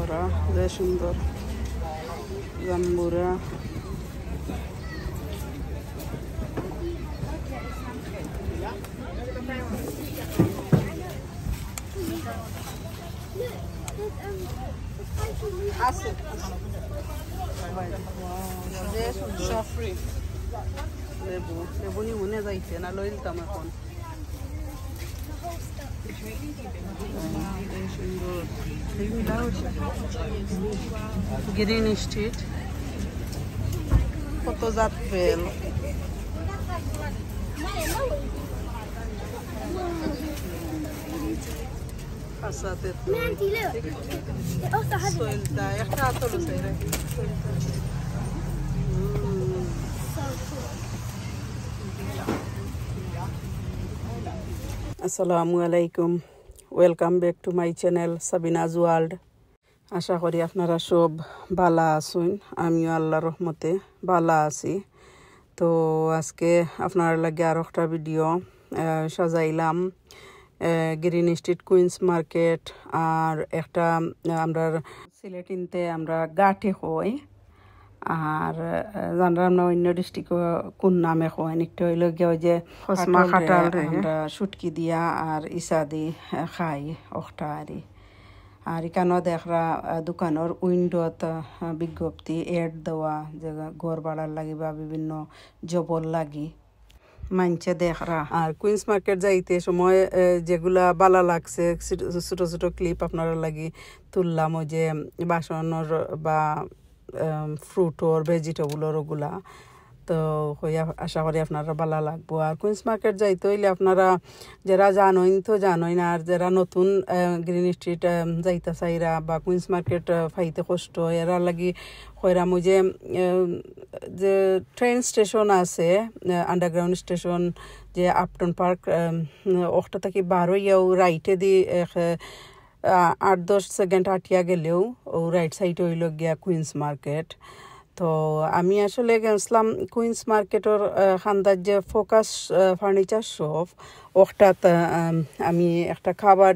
Ora, deșindor, zambura. Asta. Wow, deșindor, șafri. Nebun, nebunii unde zaiți? Na loil tamacon. Green Street. Fotos e a pelo. حصلت ما انت لا سولتا يختار طول سيرك سولتا আসসালামু আলাইকুম welcome back to my channel Sabina's World আশা করি আপনারা সব বালা আসুন আমিও আল্লাহ রহমতে বালা আছি তো আজকে আপনার লাগে আর একটা ভিডিও সাজাইলাম গ্রিন স্ট্রিট কুইন্স মার্কেট আর একটা আমরা সিলেটিনতে আমরা গাঠে হই আর জানলাম না অন্য ডিস্ট্রিক্টও কোন নামে কয় একটা হইল গিয়ে ওই যে হসমা খাটাল হ্যাঁ। আমরা সুটকি দিয়া আর ইসা দি খাই অখটা আরি আর এখানেও দেখরা দোকানের উইন্ডোত বিজ্ঞপ্তি এড দেওয়া যে ঘর ভাড়ার লাগি বা বিভিন্ন জবর লাগি মানছে দেখরা আর কুইন্স মার্কেট যাইতে সময় যেগুলা বালা লাগছে ছোট ছোট ক্লিপ আপনারা লাগি তুললাম ওই যে বাসনের বা ফ্রুট ওর ভেজিটেবলর ওগুলা তো হই আশা করি আপনারা ভালো লাগবো আর কুইন্স মার্কেট যাইতে হইলে আপনারা যারা জানোই তো জানোই না আর যারা নতুন গ্রিন স্ট্রিট যাইতে চাইরা বা কুইন্স মার্কেট ফাইতে কষ্ট এরা লাগি হইরাম যে যে ট্রেন স্টেশন আছে আন্ডারগ্রাউন্ড স্টেশন যে আপটন পার্ক ওখটা থাকি বারো ইয়াও রাইটে দি আট দশ সেকেন্ড আটিয়া গেলেও ও রাইট সাইড হইল গিয়া কুইন্স মার্কেট তো আমি আসলে গেছিলাম কুইন্স মার্কেটের খান্দার যে ফোকাস ফার্নিচার শপ ওটাত আমি একটা খাবার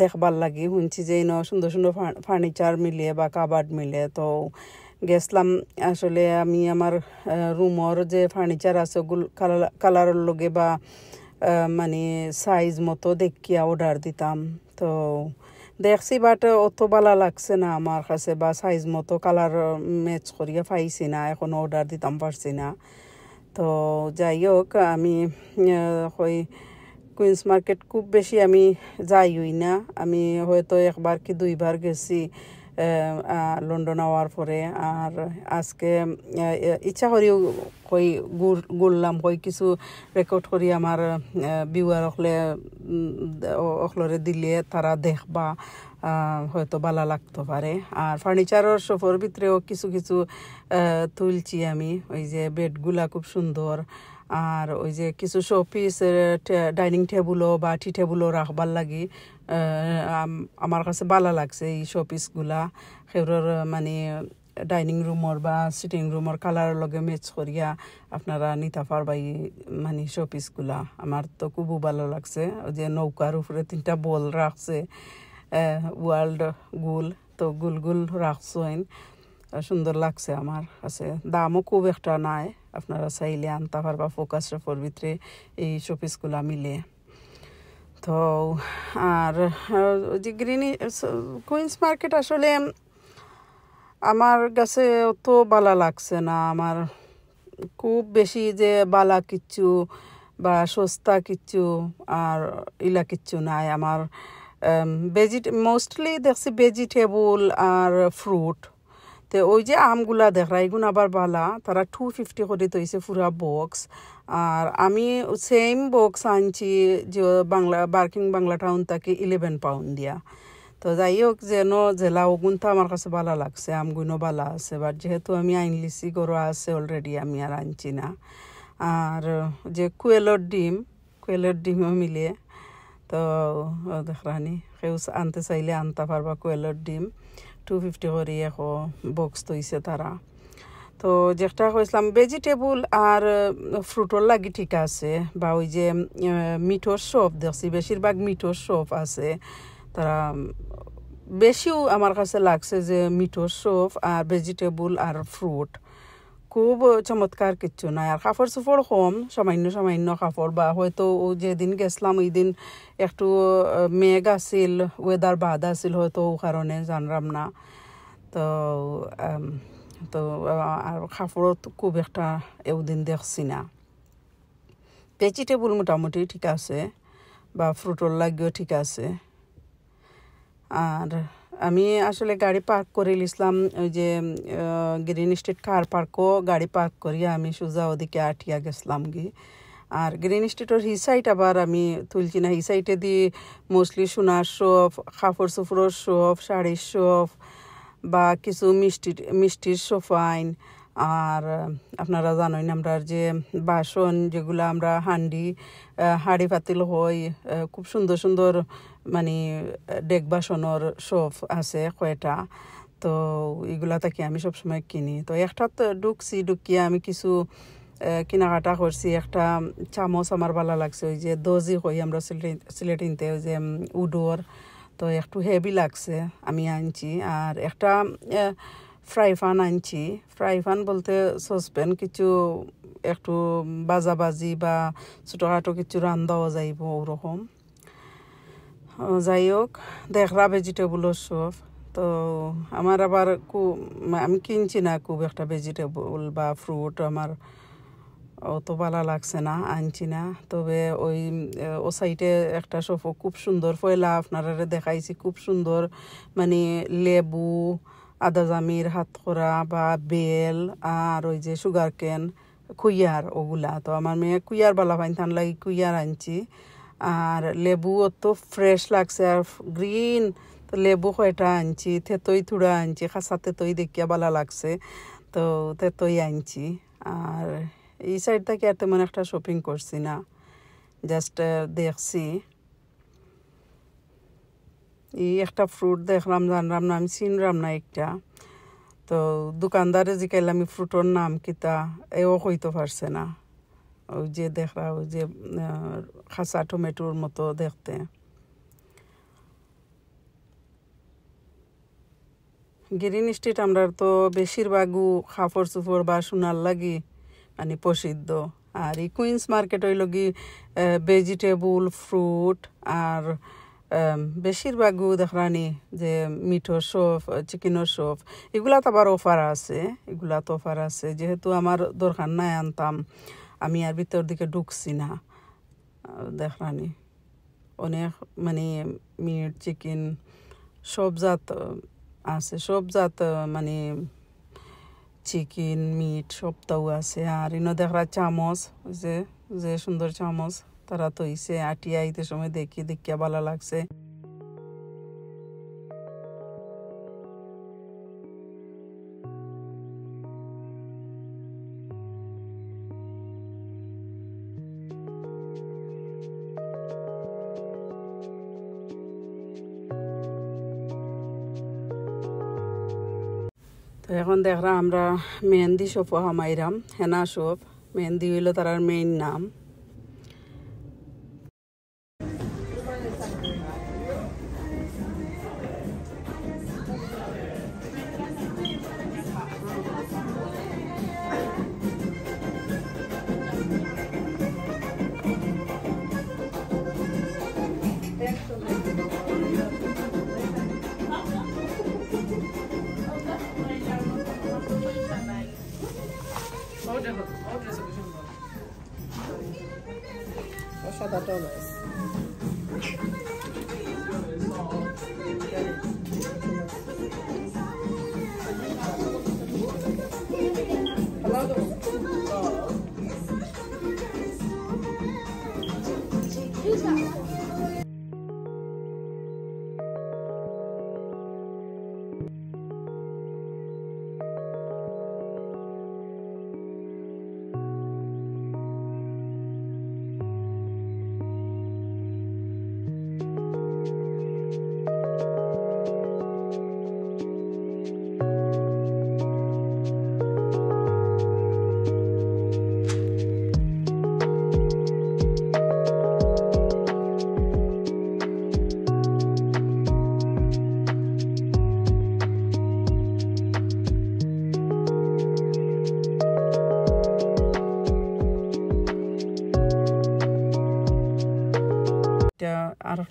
দেখবার লাগি শুনছি যে ন সুন্দর সুন্দর ফার্নিচার মিলে বা কাবার্ড মিলে তো গেছিলাম আসলে আমি আমার রুমর যে ফার্নিচার আছে ওগুলো কালার কালারের লগে বা মানে সাইজ মতো দেখিয়া অর্ডার দিতাম তো দেখছি বাট অত বালা লাগছে না আমার কাছে বা সাইজ মতো কালার ম্যাচ করিয়া পাইছি না এখন অর্ডার দিতাম পারছি না তো যাই হোক আমি ওই কুইন্স মার্কেট খুব বেশি আমি যাইই না আমি হয়তো একবার কি দুইবার গেছি লন্ডন আওয়ার পরে আর আজকে ইচ্ছা করিও কই গুড়লাম কই কিছু রেকর্ড করি আমার বিউয়ার অকলে অকলরে দিলে তারা দেখবা হয়তো বালা লাগতে পারে আর ফার্নিচারের সফর ভিতরেও কিছু কিছু তুলছি আমি ওই যে বেডগুলা খুব সুন্দর আর ওই যে কিছু শোপিস ডাইনিং টেবুলও বা টি টেবুলও রাখবার লাগি আমার কাছে ভালো লাগছে এই শোপিসগুলা সেগুলোর মানে ডাইনিং রুমর বা সিটিং রুমর কালার লগে ম্যাচ করিয়া আপনারা নিতা পারবাই মানে শোপিসগুলা আমার তো খুব ভালো লাগছে ওই যে নৌকার উপরে তিনটা বল রাখছে ওয়ার্ল্ড গুল তো গুল গুল রাখছেন সুন্দর লাগছে আমার কাছে দামও খুব একটা নাই আপনারা চাইলে আনতে পারবা ফোকাস রেফোর ভিতরে এই শোপিসগুলা মিলে তো আর যে গ্রিনি কুইন্স মার্কেট আসলে আমার কাছে অত বালা লাগছে না আমার খুব বেশি যে বালা কিচ্ছু বা সস্তা কিচ্ছু আর ইলা কিচ্ছু নাই আমার ভেজিট মোস্টলি দেখছি ভেজিটেবল আর ফ্রুট তো ওই যে আমগুলা দেখরা এগুন আবার বালা তারা টু ফিফটি করে তৈছে পুরা বক্স আর আমি সেম বক্স আনছি যে বাংলা বার্কিং বাংলা টাউন তাকে ইলেভেন পাউন্ড দিয়া তো যাই হোক যেন জেলা ওগুনটা আমার কাছে ভালো লাগছে আমগুনও ভালো আছে বাট যেহেতু আমি আইন লিচি আছে অলরেডি আমি আর আনছি না আর যে কুয়েলর ডিম কুয়েলর ডিমও মিলে তো দেখরানি সেউজ আনতে চাইলে আনতে পারবা কুয়েলর ডিম টু ফিফটি করি এখন বক্স তৈছে তারা তো যেটা কইসলাম ভেজিটেবল আর ফ্রুটর লাগি ঠিক আছে বা ওই যে মিঠোর শপ দেখছি বেশিরভাগ মিঠোর শপ আছে তারা বেশিও আমার কাছে লাগছে যে মিঠোর শপ আর ভেজিটেবল আর ফ্রুট খুব চমৎকার কিচ্ছু না আর কাপড় চোপড় কম সামান্য সামান্য কাপড় বা হয়তো ও যেদিন গেছিলাম ওই দিন একটু মেঘ আসিল ওয়েদার বাদ আসিল হয়তো ও কারণে জানলাম না তো তো আর কাপড়ত খুব একটা এদিন দেখছি না ভেজিটেবল মোটামুটি ঠিক আছে বা ফ্রুটর লাগিও ঠিক আছে আর আমি আসলে গাড়ি পার্ক করে লিসলাম ওই যে গ্রিন স্ট্রিট কার পার্কও গাড়ি পার্ক করিয়া আমি সোজা ওদিকে আটিয়া গেছিলাম গিয়ে আর গ্রিন স্ট্রিটের হি সাইড আবার আমি তুলছি না হি সাইডে দিয়ে মোস্টলি সোনার শপ কাপড় চোপড়ের শপ শাড়ির শপ বা কিছু মিষ্টির মিষ্টির শোফাইন আর আপনারা জানেন আমরা যে বাসন যেগুলো আমরা হান্ডি হাঁড়ি পাতিল হই খুব সুন্দর সুন্দর মানে ডেক বাসনের শোফ আছে কয়টা তো এগুলা থেকে আমি সবসময় কিনি তো একটা তো ডুকছি ডুকিয়ে আমি কিছু কেনাকাটা করছি একটা চামচ আমার ভালো লাগছে ওই যে দজি হই আমরা সিলেট সিলেটিনতে ওই যে উডোর তো একটু হেভি লাগছে আমি আনছি আর একটা ফ্রাই ফান আনছি ফ্রাই ফান বলতে সসপ্যান কিছু একটু বাজাবাজি বা ছোটোখাটো কিছু রান্ধাও যাইব ওরকম যাই হোক দেখরা ভেজিটেবলের সব তো আমার আবার খুব আমি কিনছি না খুব একটা ভেজিটেবল বা ফ্রুট আমার অত ভালো লাগছে না আনছি না তবে ওই ও সাইডে একটা সফ খুব সুন্দর ফয়লা আপনারা দেখাইছি খুব সুন্দর মানে লেবু আদা জামির হাতকড়া বা বেল আর ওই যে সুগার কেন কুইয়ার ওগুলা তো আমার মেয়ে কুইয়ার বালা পাইন তান লাগি কুইয়ার আনছি আর লেবু তো ফ্রেশ লাগছে আর গ্রিন তো লেবু কয়টা আনছি থেতই থুড়া আনছি খাসা থেতই দেখিয়া বালা লাগছে তো থেতই আনছি আর এই সাইড থেকে এত মানে একটা শপিং করছি না জাস্ট দেখছি এই একটা ফ্রুট দেখলাম জানলাম না আমি চিনলাম না একটা তো দোকানদারে জিকাইলাম আমি ফ্রুটর নাম কিতা এও কইতে পারছে না ওই যে দেখরা ওই যে খাসা টমেটোর মতো দেখতে গ্রিন স্ট্রিট আমরা তো বেশিরভাগও খাফর সুফর বা সোনার লাগি মানে প্রসিদ্ধ আর এই কুইন্স মার্কেট হইল লগি ভেজিটেবল ফ্রুট আর বেশিরভাগ দেখরানি যে মিঠো মিঠোর শোফ সোপ এগুলা তো আবার অফার আছে তো অফার আছে যেহেতু আমার দরকার নাই আনতাম আমি আর ভিতর দিকে ঢুকছি না দেখরানি অনেক মানে মিট চিকেন সব জাত আছে সব জাত মানে চিকেন মিট সবটাও আছে আর ইনো দেখরা চামচ যে যে সুন্দর চামচ তারা তো ইসে আটিয়া আইতে সময় দেখি দেখিয়া ভালো লাগছে তো এখন দেখরা আমরা মেহেন্দি সোফা হামাইরাম হেনা সোপ মেহেন্দি হইল তার মেইন নাম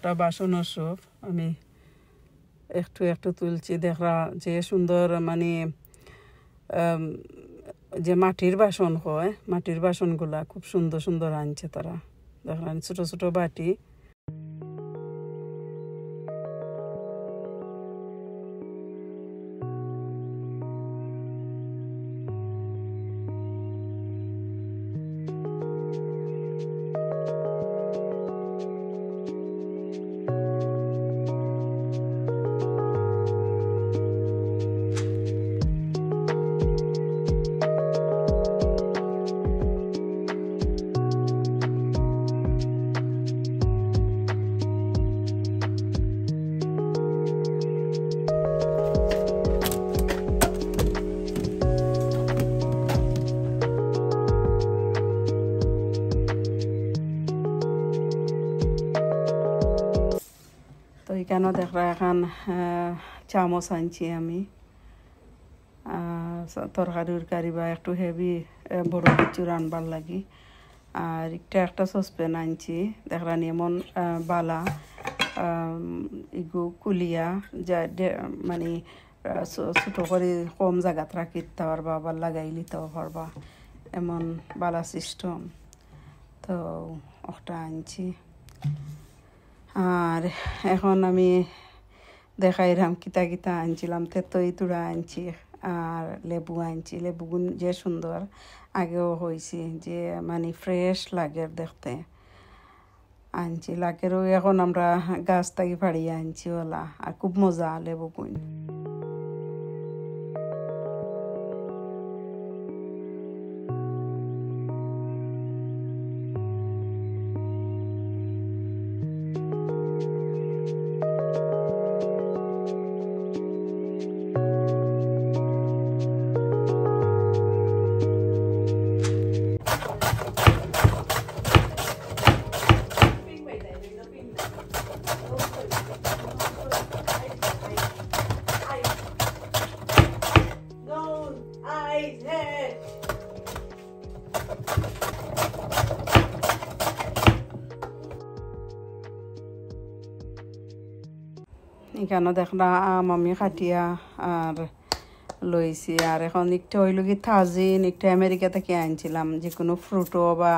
একটা বাসন সব আমি একটু একটু তুলছি দেখরা যে সুন্দর মানে যে মাটির বাসন হয় মাটির বাসনগুলা খুব সুন্দর সুন্দর আনছে তারা দেখলাম ছোটো ছোটো বাটি চামচ আনছি আমি তরকারি উরকারি বা একটু হেভি বড় কিছু রানবার লাগি আর একটা একটা সসপ্যান আনছি দেখলাম এমন বালা ইগু কুলিয়া যা মানে ছোটো করে কম জায়গাত রাখি পারবা বা লাগাই লিতে পারবা এমন বালা সিস্টেম তো ওটা আনছি আর এখন আমি দেখাইলাম কিতা কিতা আনছিলাম তেতই তুড়া আনছি আর লেবু আনছি লেবুগুন যে সুন্দর আগেও হয়েছি যে মানে ফ্রেশ লাগে দেখতে আনছি লাগেরও এখন আমরা গাছ থেকে ফাড়িয়ে আনছি ওলা আর খুব মজা লেবুগুন কেন দেখ আম আমি কাটিয়া আর লইছি আর এখন একটু হইল কি থাজিন একটু আমেরিকা থেকে আনছিলাম যে কোনো ফ্রুটো বা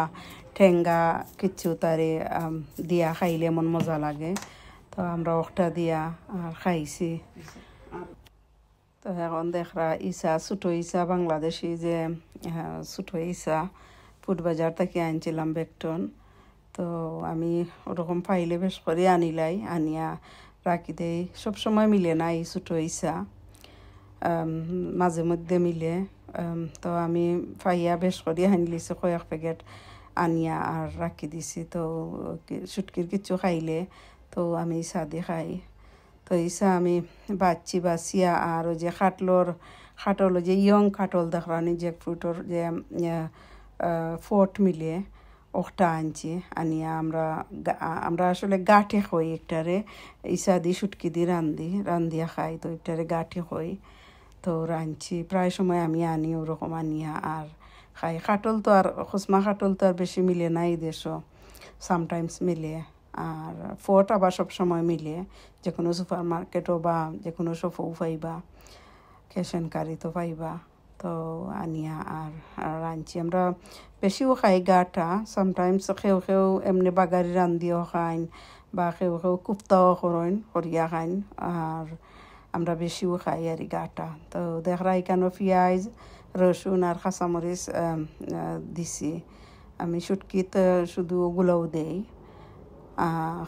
ঠেঙ্গা কিছু তারে দিয়া খাইলে এমন মজা লাগে তো আমরা ওখটা দিয়া আর খাইছি তো এখন দেখরা ইসা ছুটো ইসা বাংলাদেশি যে ছুটো ইসা ফুটবাজার থেকে আনছিলাম বেকটন তো আমি ওরকম পাইলে বেশ করে আনিলাই আনিয়া রাখি দেই সবসময় মিলে না এই ছোটো ইসা মাঝে মধ্যে মিলে তো আমি ফাইয়া বেশ করি হানলিছি কয়েক প্যাকেট আনিয়া আর রাখি দিছি তো সুটকির কিছু খাইলে তো আমি ইসা দিয়ে খাই তো ইসা আমি বাচ্চি বাঁচিয়া আর ওই যে খাটলোর খাটল যে ইয়ং খাটল দেখলানি যে ফ্রুটর যে ফোর্ট মিলিয়ে ওখটা আনছি আনিয়া আমরা আমরা আসলে গাঠে হই একটারে ইসা দি সুটকি দি রান্ধি রান্ধিয়া খাই তো একটারে গাঠে হই তো রাঁধছি প্রায় সময় আমি আনি ওরকম আনিয়া আর খাই কাটল তো আর খুসমা কাটল তো আর বেশি মিলে না এই দেশও সামটাইমস মিলে আর ফট আবার সব সময় মিলে যে কোনো সুপার মার্কেটও বা যে কোনো সফও পাইবা ক্যাশ কারি তো পাইবা তো আনিয়া আর রাঁধছি আমরা বেশিও খাই গাটা সামটাইমস খেউ খেউ এমনি বাগারি রান্ধিও খাইন বা খেউ খেউ কুপ্তাও করেন করিয়া খাইন আর আমরা বেশিও খাই আর গাটা তো দেখরা এখানে পিঁয়াজ রসুন আর খাসামরিচ দিছি আমি শুটকিতে শুধু ওগুলোও দেই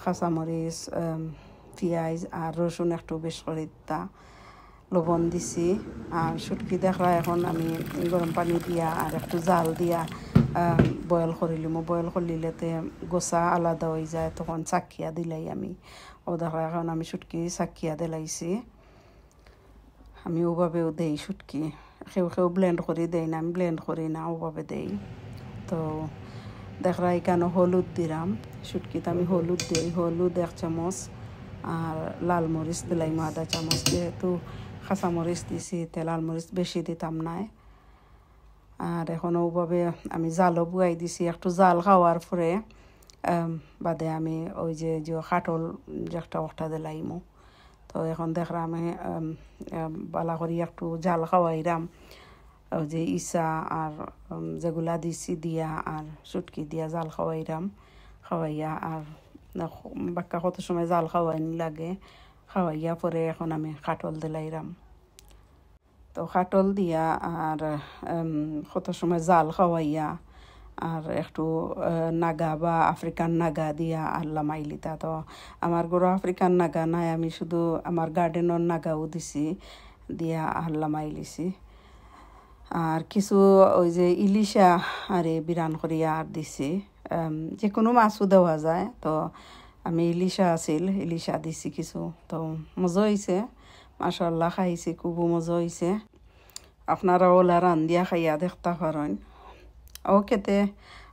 খাসামরিচ পিঁয়াজ আর রসুন একটু বেশ করে দিতা লবণ দিছি আর সুটকি দেখলা এখন আমি গরম পানি দিয়া আর একটু জাল দিয়া বয়েল করিলিম বয়েল করলিলেতে গোসা আলাদা হয়ে যায় তখন চাকিয়া দিলাই আমি ও দেখলা এখন আমি সুটকি চাকিয়া দিলাইছি আমি ওভাবেও দেই সুটকি কেউ কেউ ব্লেন্ড করে দেই না আমি ব্লেন্ড করি না ওভাবে দেই তো দেখলা এখানে হলুদ দিলাম সুটকিতে আমি হলুদ দিই হলুদ এক চামচ আর লাল মরিচ দিলাই আধা চামচ যেহেতু কাঁচামরিচ দিছি তেলাল মরিচ বেশি দিতাম নাই আর এখন ওভাবে আমি জালও বুয়াই দিছি একটু জাল খাওয়ার পরে বাদে আমি ওই যে যে কাটল যে একটা ওটা দিলাইমু তো এখন দেখলাম আমি বালা করি একটু জাল খাওয়াইরাম যে ইসা আর যেগুলা দিছি দিয়া আর সুটকি দিয়া জাল খাওয়াইরাম খাওয়াইয়া আর বাক্কা কত সময় জাল খাওয়াইনি লাগে খাওয়াইয়া পরে এখন আমি কাটল দিলাইরাম তো কাটল দিয়া আর কত সময় জাল খাওয়াইয়া আর একটু নাগা বা আফ্রিকান নাগা দিয়া আল্লাহ মাইলিতা তো আমার গরু আফ্রিকান নাগা নাই আমি শুধু আমার গার্ডেনর নাগাও দিছি দিয়া আল্লাহ মাইলিছি আর কিছু ওই যে ইলিশা আরে বিরান করিয়া আর দিছি যে কোনো মাছও দেওয়া যায় তো আমি ইলিশা আছিল ইলিশা দিছি কিছু তো মজা হয়েছে মাসাল্লাহ খাইছে খুবও মজা হয়েছে আপনারা ওলা রান্ধিয়া খাইয়া দেখতে পারেন ওকেতে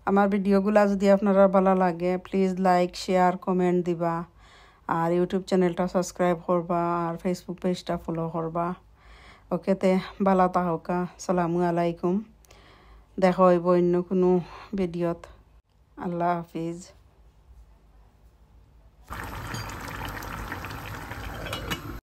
আমার ভিডিওগুলা যদি আপনারা ভালো লাগে প্লিজ লাইক শেয়ার কমেন্ট দিবা আর ইউটিউব চ্যানেলটা সাবস্ক্রাইব করবা আর ফেসবুক পেজটা ফলো করবা ওকেতে ভালো তাহকা সালামু আলাইকুম দেখা হইব অন্য কোনো ভিডিওত আল্লাহ হাফিজ you